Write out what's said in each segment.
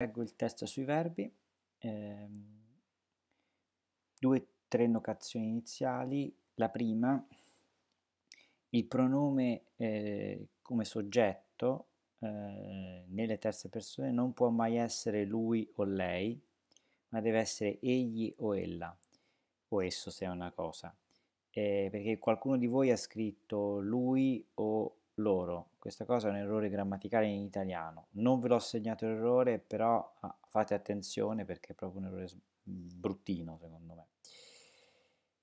Leggo il testo sui verbi, eh, due tre notazioni iniziali. La prima, il pronome eh, come soggetto eh, nelle terze persone non può mai essere lui o lei, ma deve essere egli o ella, o esso se è una cosa. Eh, perché qualcuno di voi ha scritto lui o loro. Questa cosa è un errore grammaticale in italiano. Non ve l'ho segnato l'errore, però ah, fate attenzione perché è proprio un errore bruttino, secondo me.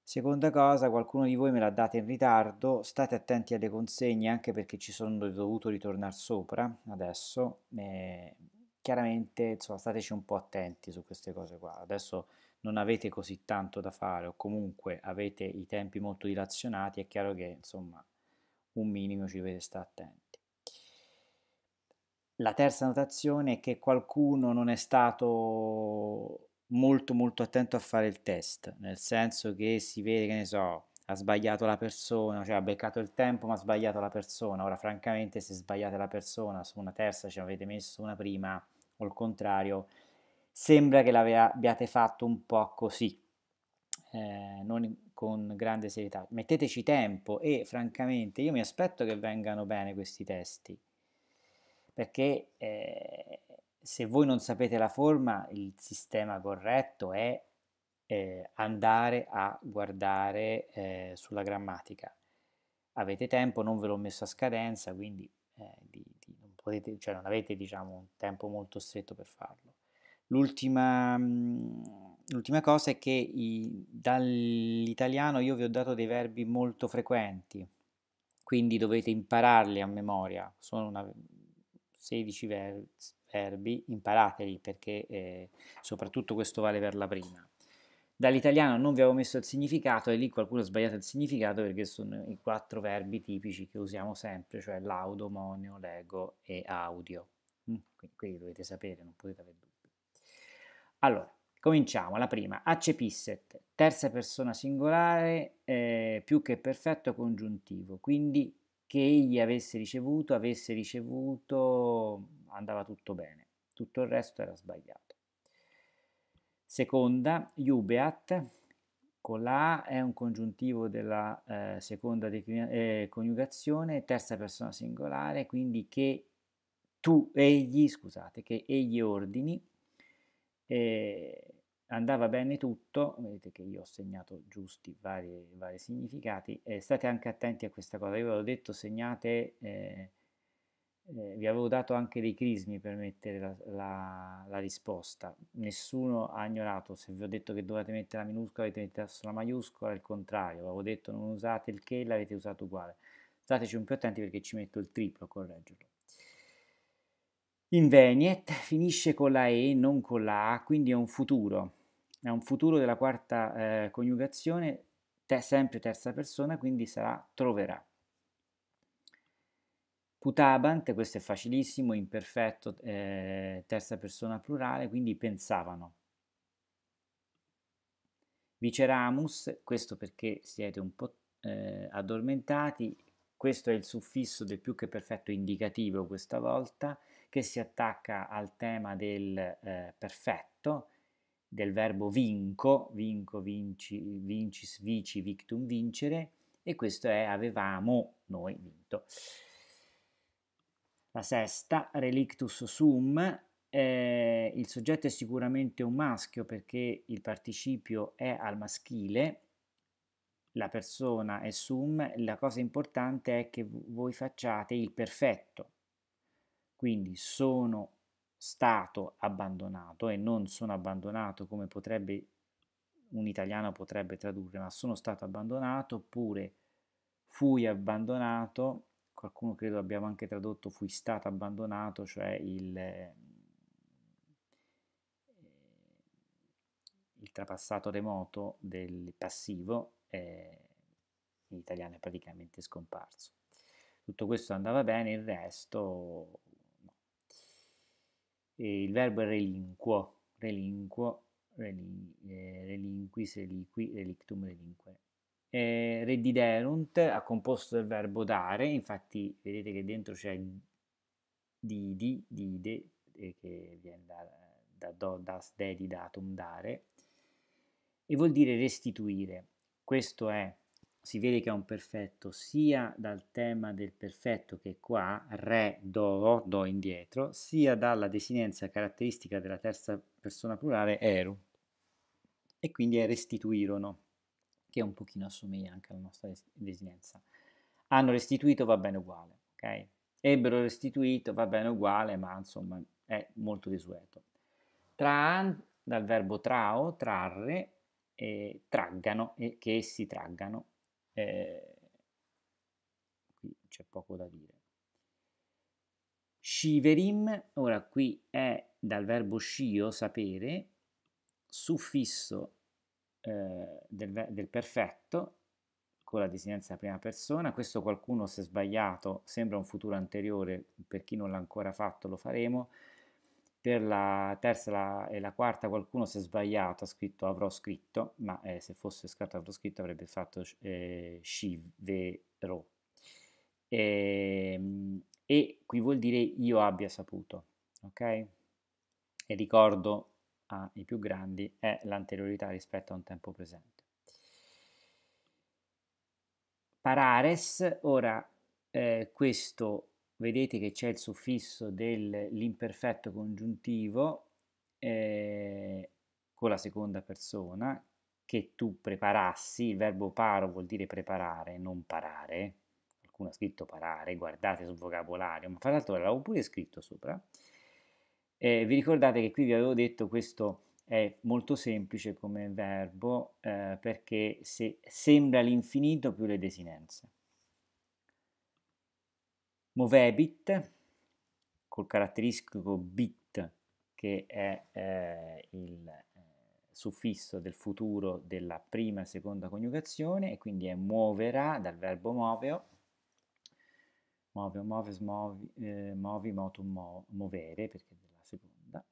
Seconda cosa, qualcuno di voi me l'ha data in ritardo, state attenti alle consegne anche perché ci sono dovuto ritornare sopra adesso. Eh, chiaramente, insomma, stateci un po' attenti su queste cose qua. Adesso non avete così tanto da fare o comunque avete i tempi molto dilazionati, è chiaro che, insomma, un minimo ci dovete stare attenti. La terza notazione è che qualcuno non è stato molto molto attento a fare il test, nel senso che si vede che ne so, ha sbagliato la persona, cioè ha beccato il tempo ma ha sbagliato la persona. Ora, francamente, se sbagliate la persona su una terza ci avete messo una prima o il contrario, sembra che l'abbiate fatto un po' così. Eh, non, con grande serietà. Metteteci tempo e francamente io mi aspetto che vengano bene questi testi, perché eh, se voi non sapete la forma, il sistema corretto è eh, andare a guardare eh, sulla grammatica. Avete tempo, non ve l'ho messo a scadenza, quindi eh, di, di, non, potete, cioè non avete diciamo, un tempo molto stretto per farlo. L'ultima... Mh, mm, l'ultima cosa è che i, dall'italiano io vi ho dato dei verbi molto frequenti, quindi dovete impararli a memoria. Sono una, 16 ver, verbi, imparateli perché eh, soprattutto questo vale per la prima. Dall'italiano non vi avevo messo il significato e lì qualcuno ha sbagliato il significato perché sono i quattro verbi tipici che usiamo sempre, cioè laudo, monio, lego e audio. Mm, quindi, quindi dovete sapere, non potete avere dubbi. Allora, Cominciamo, la prima, accepisset, terza persona singolare eh, più che perfetto congiuntivo, quindi che egli avesse ricevuto, avesse ricevuto, andava tutto bene, tutto il resto era sbagliato. Seconda, iubeat, con la A è un congiuntivo della eh, seconda eh, coniugazione, terza persona singolare, quindi che tu, egli, scusate, che egli ordini, eh, andava bene tutto, vedete che io ho segnato giusti vari, vari significati, eh, state anche attenti a questa cosa, io ve l'ho detto, segnate, eh, eh, vi avevo dato anche dei crismi per mettere la, la, la, risposta, nessuno ha ignorato, se vi ho detto che dovete mettere la minuscola avete messo la maiuscola, il contrario, avevo detto non usate il che, l'avete usato uguale, stateci un po' attenti perché ci metto il triplo a correggerlo. Inveniet finisce con la E, non con la A, quindi è un futuro è un futuro della quarta eh, coniugazione, te, sempre terza persona, quindi sarà troverà. Putabant, questo è facilissimo, imperfetto, eh, terza persona plurale, quindi pensavano. Viceramus, questo perché siete un po' eh, addormentati, questo è il suffisso del più che perfetto indicativo questa volta, che si attacca al tema del eh, perfetto, del verbo vinco, vinco, vinci, vincis, vici, victum, vincere, e questo è avevamo noi vinto. La sesta, relictus sum, eh, il soggetto è sicuramente un maschio perché il participio è al maschile, la persona è sum, la cosa importante è che voi facciate il perfetto. Quindi sono stato abbandonato e non sono abbandonato come potrebbe un italiano potrebbe tradurre, ma sono stato abbandonato oppure fui abbandonato, qualcuno credo abbiamo anche tradotto fui stato abbandonato, cioè il, eh, il trapassato remoto del passivo eh, in italiano è praticamente scomparso. Tutto questo andava bene, il resto eh, il verbo è relinquo, relinquo, reli, eh, relinquis, reliqui, relictum, relinque. Eh, rediderunt ha composto il verbo dare, infatti vedete che dentro c'è didi, dide, che viene da, da do, das, dedi, datum, dare, e vuol dire restituire. Questo è si vede che è un perfetto sia dal tema del perfetto che è qua, re, do, do indietro, sia dalla desinenza caratteristica della terza persona plurale, eru. E quindi è restituirono, che un pochino assomiglia anche alla nostra desinenza. Hanno restituito va bene uguale, ok? Ebbero restituito va bene uguale, ma insomma è molto desueto. Tra, dal verbo trao, trarre, eh, traggano, e che essi traggano, eh, qui c'è poco da dire. Shiverim, ora qui è dal verbo shio, sapere, suffisso eh, del, del perfetto, con la desinenza prima persona, questo qualcuno se sbagliato sembra un futuro anteriore, per chi non l'ha ancora fatto lo faremo, per la terza la, e la quarta qualcuno si è sbagliato, ha scritto avrò scritto, ma eh, se fosse scritto avrò scritto avrebbe fatto eh, scivero. E, ehm, e, qui vuol dire io abbia saputo, ok? E ricordo ai più grandi è l'anteriorità rispetto a un tempo presente. Parares, ora eh, questo vedete che c'è il suffisso dell'imperfetto congiuntivo eh, con la seconda persona che tu preparassi, il verbo paro vuol dire preparare, non parare, qualcuno ha scritto parare, guardate sul vocabolario, ma fra l'altro l'avevo pure scritto sopra, eh, vi ricordate che qui vi avevo detto questo è molto semplice come verbo eh, perché se sembra l'infinito più le desinenze. Movebit col caratteristico bit che è eh, il eh, suffisso del futuro della prima e seconda coniugazione e quindi è muoverà dal verbo moveo muove, muoves, movi, eh, movi, motum, mo, perché è la seconda.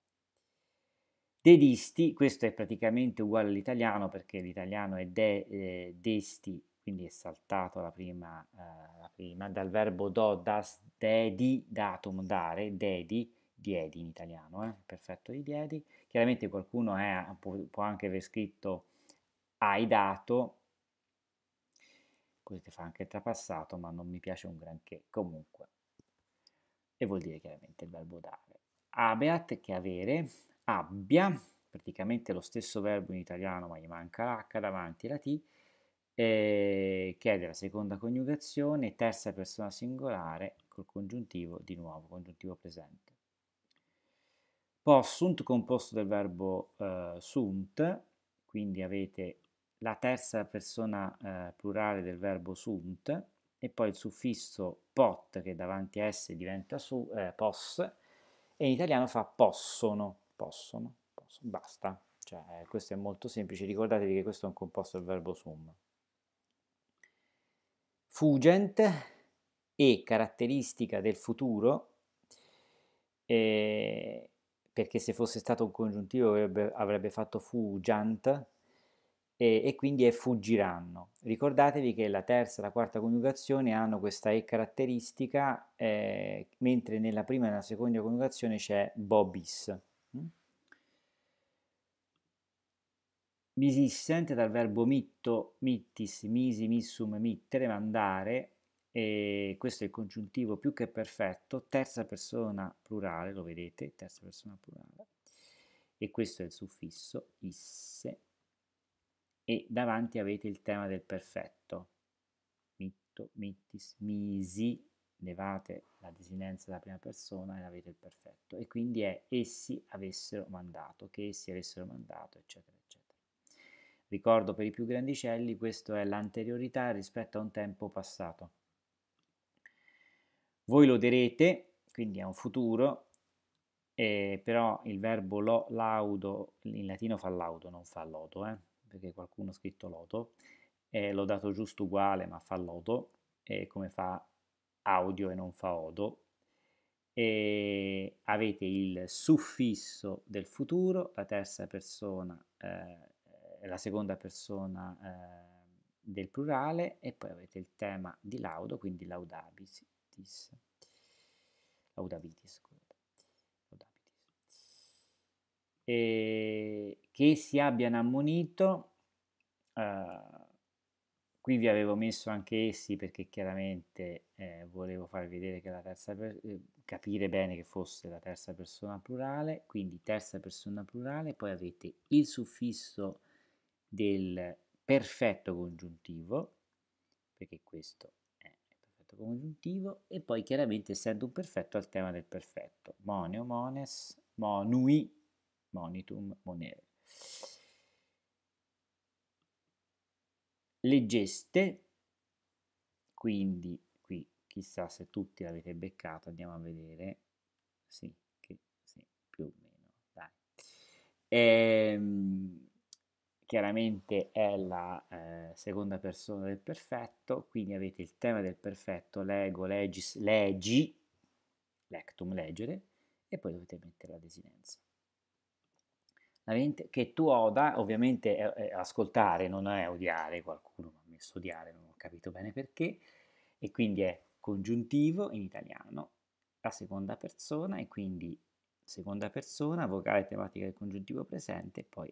Dedisti, questo è praticamente uguale all'italiano perché l'italiano è de, eh, desti quindi è saltato la prima, eh, la prima, dal verbo do, das, dedi, datum, dare, dedi, diedi in italiano, eh? perfetto di diedi, chiaramente qualcuno è, può, può, anche aver scritto hai dato, così ti fa anche il trapassato, ma non mi piace un granché, comunque, e vuol dire chiaramente il verbo dare. Abeat che avere, abbia, praticamente lo stesso verbo in italiano, ma gli manca l'h davanti, la t, eh, che è della seconda coniugazione, terza persona singolare col congiuntivo di nuovo, congiuntivo presente. Possunt composto del verbo eh, sunt, quindi avete la terza persona eh, plurale del verbo sunt e poi il suffisso pot che davanti a s diventa su, eh, pos e in italiano fa possono, possono, possono basta. Cioè, questo è molto semplice, ricordatevi che questo è un composto del verbo sum. Fugent e caratteristica del futuro, eh, perché se fosse stato un congiuntivo avrebbe, avrebbe fatto fugiant, eh, e quindi è fuggiranno. Ricordatevi che la terza e la quarta coniugazione hanno questa e caratteristica, eh, mentre nella prima e nella seconda coniugazione c'è bobis. Mm? sente dal verbo mitto, mittis, misi, missum, mittere, mandare, e questo è il congiuntivo più che perfetto, terza persona plurale, lo vedete, terza persona plurale, e questo è il suffisso, isse, e davanti avete il tema del perfetto, mitto, mittis, misi, levate la desinenza della prima persona e avete il perfetto, e quindi è essi avessero mandato, che essi avessero mandato, eccetera. Ricordo per i più grandicelli questo è l'anteriorità rispetto a un tempo passato. Voi loderete, quindi è un futuro, eh, però il verbo lo, laudo, in latino fa laudo, non fa lodo, eh, perché qualcuno ha scritto lodo, eh, l'ho dato giusto uguale ma fa lodo, come fa audio e non fa odo, avete il suffisso del futuro, la terza persona eh, la seconda persona eh, del plurale e poi avete il tema di laudo, quindi laudabitis. Laudabitis, scusate. Laudabitis. E che si abbiano ammonito, eh, qui vi avevo messo anche essi perché chiaramente eh, volevo far vedere che la terza per, eh, capire bene che fosse la terza persona plurale, quindi terza persona plurale, poi avete il suffisso del perfetto congiuntivo, perché questo è il perfetto congiuntivo, e poi chiaramente essendo un perfetto al tema del perfetto. Moneo, mones, monui, monitum, monere. Le quindi qui chissà se tutti l'avete beccato, andiamo a vedere, sì, che, sì più o meno, dai. Ehm, chiaramente è la eh, seconda persona del perfetto, quindi avete il tema del perfetto, lego, legis, legi, lectum, leggere, e poi dovete mettere la desinenza. La mente, che tu oda, ovviamente è, è ascoltare, non è odiare, qualcuno mi ha messo odiare, non ho capito bene perché, e quindi è congiuntivo in italiano, la seconda persona, e quindi seconda persona, vocale tematica del congiuntivo presente, e poi